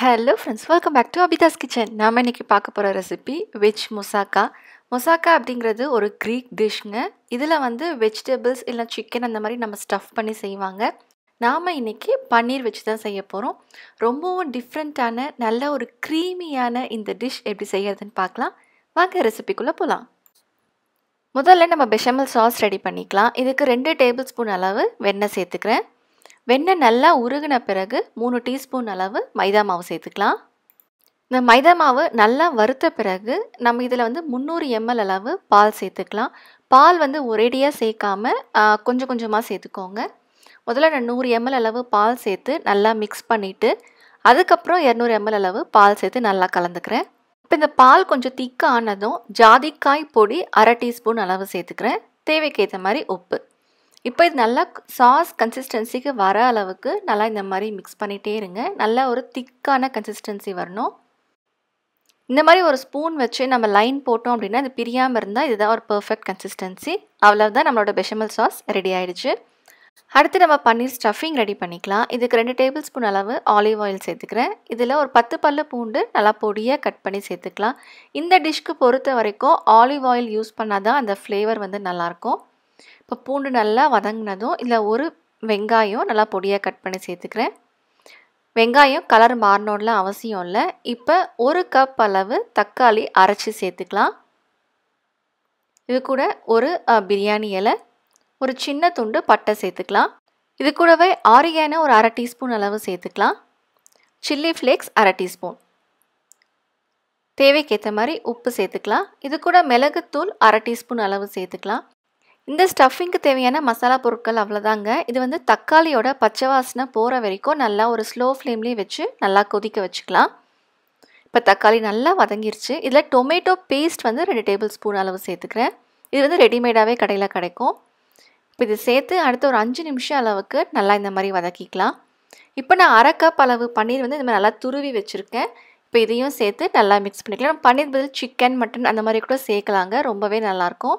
hello friends welcome back to Abitha's kitchen நாம் இன்றைக்கி பார்க்க போகிற ரெசிபி வெஜ் மொசாக்கா மொசாக்கா அப்படிங்கிறது ஒரு க்ரீக் டிஷ்ங்க இதில் வந்து வெஜிடபிள்ஸ் இல்லை சிக்கன் அந்த மாதிரி நம்ம ஸ்டஃப் பண்ணி செய்வாங்க நாம் இன்றைக்கி பன்னீர் வச்சு தான் செய்ய போகிறோம் ரொம்பவும் டிஃப்ரெண்ட்டான நல்ல ஒரு க்ரீமியான இந்த டிஷ் எப்படி செய்கிறதுன்னு பார்க்கலாம் வாங்க ரெசிபிக்குள்ளே போகலாம் முதல்ல நம்ம பெஷமல் சாஸ் ரெடி பண்ணிக்கலாம் இதுக்கு ரெண்டு டேபிள் ஸ்பூன் அளவு வெண்ணெய் சேர்த்துக்கிறேன் வெண்ணெய் நல்லா உருகின பிறகு மூணு டீஸ்பூன் அளவு மைதா மாவு சேர்த்துக்கலாம் இந்த மைதா மாவு நல்லா வறுத்த பிறகு நம்ம இதில் வந்து முந்நூறு எம்எல் அளவு பால் சேர்த்துக்கலாம் பால் வந்து ஒரேடியாக சேர்க்காம கொஞ்சம் கொஞ்சமாக சேர்த்துக்கோங்க முதல்ல நான் நூறு எம்எல் அளவு பால் சேர்த்து நல்லா மிக்ஸ் பண்ணிவிட்டு அதுக்கப்புறம் இரநூறு எம்எல் அளவு பால் சேர்த்து நல்லா கலந்துக்கிறேன் இப்போ இந்த பால் கொஞ்சம் திக்கானதும் ஜாதிக்காய் பொடி அரை டீஸ்பூன் அளவு சேர்த்துக்கிறேன் தேவைக்கேற்ற மாதிரி உப்பு இப்போ இது நல்லா சாஸ் கன்சிஸ்டன்சிக்கு வர அளவுக்கு நல்லா இந்த மாதிரி மிக்ஸ் பண்ணிகிட்டே இருங்க நல்லா ஒரு திக்கான கன்சிஸ்டன்சி வரணும் இந்த மாதிரி ஒரு ஸ்பூன் வச்சு நம்ம லைன் போட்டோம் அப்படின்னா இது பிரியாமல் இருந்தால் இதுதான் ஒரு பர்ஃபெக்ட் கன்சிஸ்டன்சி அவ்வளோதான் நம்மளோட பெஷமல் சாஸ் ரெடி ஆகிடுச்சு அடுத்து நம்ம பன்னீர் ஸ்டஃபிங் ரெடி பண்ணிக்கலாம் இதுக்கு ரெண்டு டேபிள் ஸ்பூன் அளவு ஆலிவ் ஆயில் சேர்த்துக்கிறேன் இதில் ஒரு பத்து பல்லு பூண்டு நல்லா பொடியாக கட் பண்ணி சேர்த்துக்கலாம் இந்த டிஷ்க்கு பொறுத்த வரைக்கும் ஆலிவ் ஆயில் யூஸ் பண்ணால் தான் அந்த ஃப்ளேவர் வந்து நல்லாயிருக்கும் இப்போ பூண்டு நல்லா வதங்கினதும் இதில் ஒரு வெங்காயம் நல்லா பொடியாக கட் பண்ணி சேர்த்துக்கிறேன் வெங்காயம் கலர் மாறணும்லாம் அவசியம் இல்லை இப்போ ஒரு கப் அளவு தக்காளி அரைச்சி சேர்த்துக்கலாம் இது கூட ஒரு பிரியாணி இலை ஒரு சின்ன துண்டு பட்டை சேர்த்துக்கலாம் இது கூடவே ஆரியானை ஒரு அரை டீஸ்பூன் அளவு சேர்த்துக்கலாம் சில்லி ஃப்ளேக்ஸ் அரை டீஸ்பூன் தேவைக்கேற்ற மாதிரி உப்பு சேர்த்துக்கலாம் இது கூட மிளகுத்தூள் அரை டீஸ்பூன் அளவு சேர்த்துக்கலாம் இந்த ஸ்டஃபிங்க்கு தேவையான மசாலா பொருட்கள் அவ்வளோதாங்க இது வந்து தக்காளியோட பச்சை வாசனை போகிற வரைக்கும் நல்லா ஒரு ஸ்லோ ஃப்ளேம்லேயே வச்சு நல்லா கொதிக்க வச்சுக்கலாம் இப்போ தக்காளி நல்லா வதங்கிருச்சு இதில் டொமேட்டோ பேஸ்ட் வந்து ரெண்டு டேபிள் ஸ்பூன் அளவு சேர்த்துக்கிறேன் இது வந்து ரெடிமேடாகவே கடையில் கிடைக்கும் இப்போ இது சேர்த்து அடுத்த ஒரு அஞ்சு நிமிஷம் அளவுக்கு நல்லா இந்த மாதிரி வதக்கிக்கலாம் இப்போ நான் அரை கப் அளவு பன்னீர் வந்து இந்த மாதிரி நல்லா துருவி வச்சுருக்கேன் இப்போ இதையும் சேர்த்து நல்லா மிக்ஸ் பண்ணிக்கலாம் பன்னீர் பதில் சிக்கன் மட்டன் அந்த மாதிரி கூட சேர்க்கலாங்க ரொம்பவே நல்லாயிருக்கும்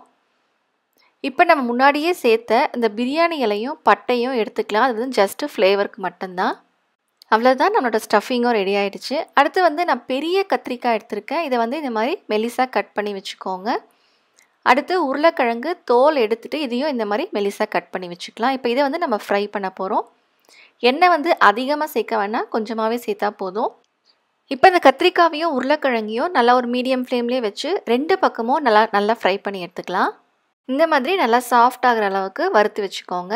இப்போ நம்ம முன்னாடியே சேர்த்த இந்த பிரியாணி இலையும் பட்டையும் எடுத்துக்கலாம் அது வந்து ஜஸ்ட்டு ஃப்ளேவருக்கு மட்டும்தான் அவ்வளோதான் நம்மளோட ஸ்டஃபிங்கும் ரெடி ஆகிடுச்சு அடுத்து வந்து நான் பெரிய கத்திரிக்காய் எடுத்திருக்கேன் இதை வந்து இந்த மாதிரி மெலிசாக கட் பண்ணி வச்சுக்கோங்க அடுத்து உருளைக்கிழங்கு தோல் எடுத்துகிட்டு இதையும் இந்த மாதிரி மெலிசாக கட் பண்ணி வச்சுக்கலாம் இப்போ இதை வந்து நம்ம ஃப்ரை பண்ண போகிறோம் எண்ணெய் வந்து அதிகமாக சேர்க்க வேணால் கொஞ்சமாகவே சேர்த்தா போதும் இப்போ இந்த கத்திரிக்காவையும் உருளைக்கிழங்கையும் நல்லா ஒரு மீடியம் ஃப்ளேம்லேயே வச்சு ரெண்டு பக்கமும் நல்லா நல்லா ஃப்ரை பண்ணி எடுத்துக்கலாம் இந்த மாதிரி நல்லா சாஃப்ட் ஆகிற அளவுக்கு வறுத்து வச்சுக்கோங்க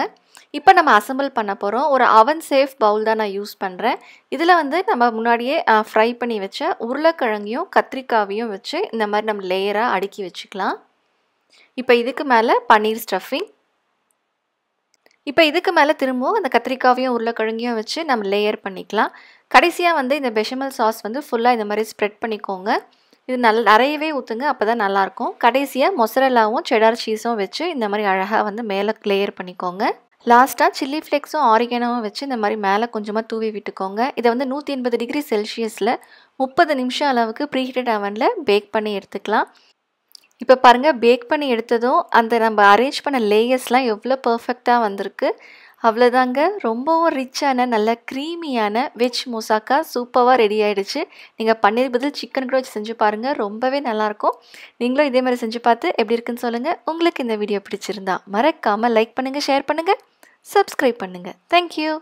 இப்போ நம்ம அசம்பிள் பண்ண போகிறோம் ஒரு அவன் சேஃப் பவுல் தான் நான் யூஸ் பண்ணுறேன் இதில் வந்து நம்ம முன்னாடியே ஃப்ரை பண்ணி வச்ச உருளைக்கிழங்கையும் கத்திரிக்காவையும் வச்சு இந்த மாதிரி நம்ம லேயராக அடுக்கி வச்சுக்கலாம் இப்போ இதுக்கு மேலே பன்னீர் ஸ்டஃபிங் இப்போ இதுக்கு மேலே திரும்பவும் அந்த கத்திரிக்காவையும் உருளைக்கிழங்கையும் வச்சு நம்ம லேயர் பண்ணிக்கலாம் கடைசியாக வந்து இந்த பெஷமல் சாஸ் வந்து ஃபுல்லாக இந்த மாதிரி ஸ்ப்ரெட் பண்ணிக்கோங்க இது நல் நிறையவே ஊற்றுங்க அப்போ தான் நல்லாயிருக்கும் கடைசியாக மொசரலாவும் செடார் சீஸும் வச்சு இந்த மாதிரி அழகாக வந்து மேலே கிளியர் பண்ணிக்கோங்க லாஸ்ட்டாக சில்லி ஃப்ளேக்ஸும் ஆரிகனமும் வச்சு இந்த மாதிரி மேலே கொஞ்சமாக தூவி விட்டுக்கோங்க இதை வந்து நூற்றி எண்பது டிகிரி செல்சியஸில் முப்பது நிமிஷம் அளவுக்கு ப்ரீஹீட்டட் அவனில் பேக் பண்ணி எடுத்துக்கலாம் இப்போ பாருங்கள் பேக் பண்ணி எடுத்ததும் அந்த நம்ம அரேஞ்ச் பண்ண லேயர்ஸ்லாம் எவ்வளோ பர்ஃபெக்டாக வந்திருக்கு அவ்வளோதாங்க ரொம்பவும் ரிச்சான நல்ல க்ரீமியான வெஜ் மொசாக்கா சூப்பராக ரெடி ஆகிடுச்சு நீங்கள் பன்னீர் பதில் சிக்கன் கூட வச்சு செஞ்சு பாருங்கள் ரொம்பவே நல்லாயிருக்கும் நீங்களும் இதே மாதிரி செஞ்சு பார்த்து எப்படி இருக்குன்னு சொல்லுங்கள் உங்களுக்கு இந்த வீடியோ பிடிச்சிருந்தா மறக்காமல் லைக் பண்ணுங்கள் ஷேர் பண்ணுங்கள் சப்ஸ்கிரைப் பண்ணுங்கள் தேங்க்யூ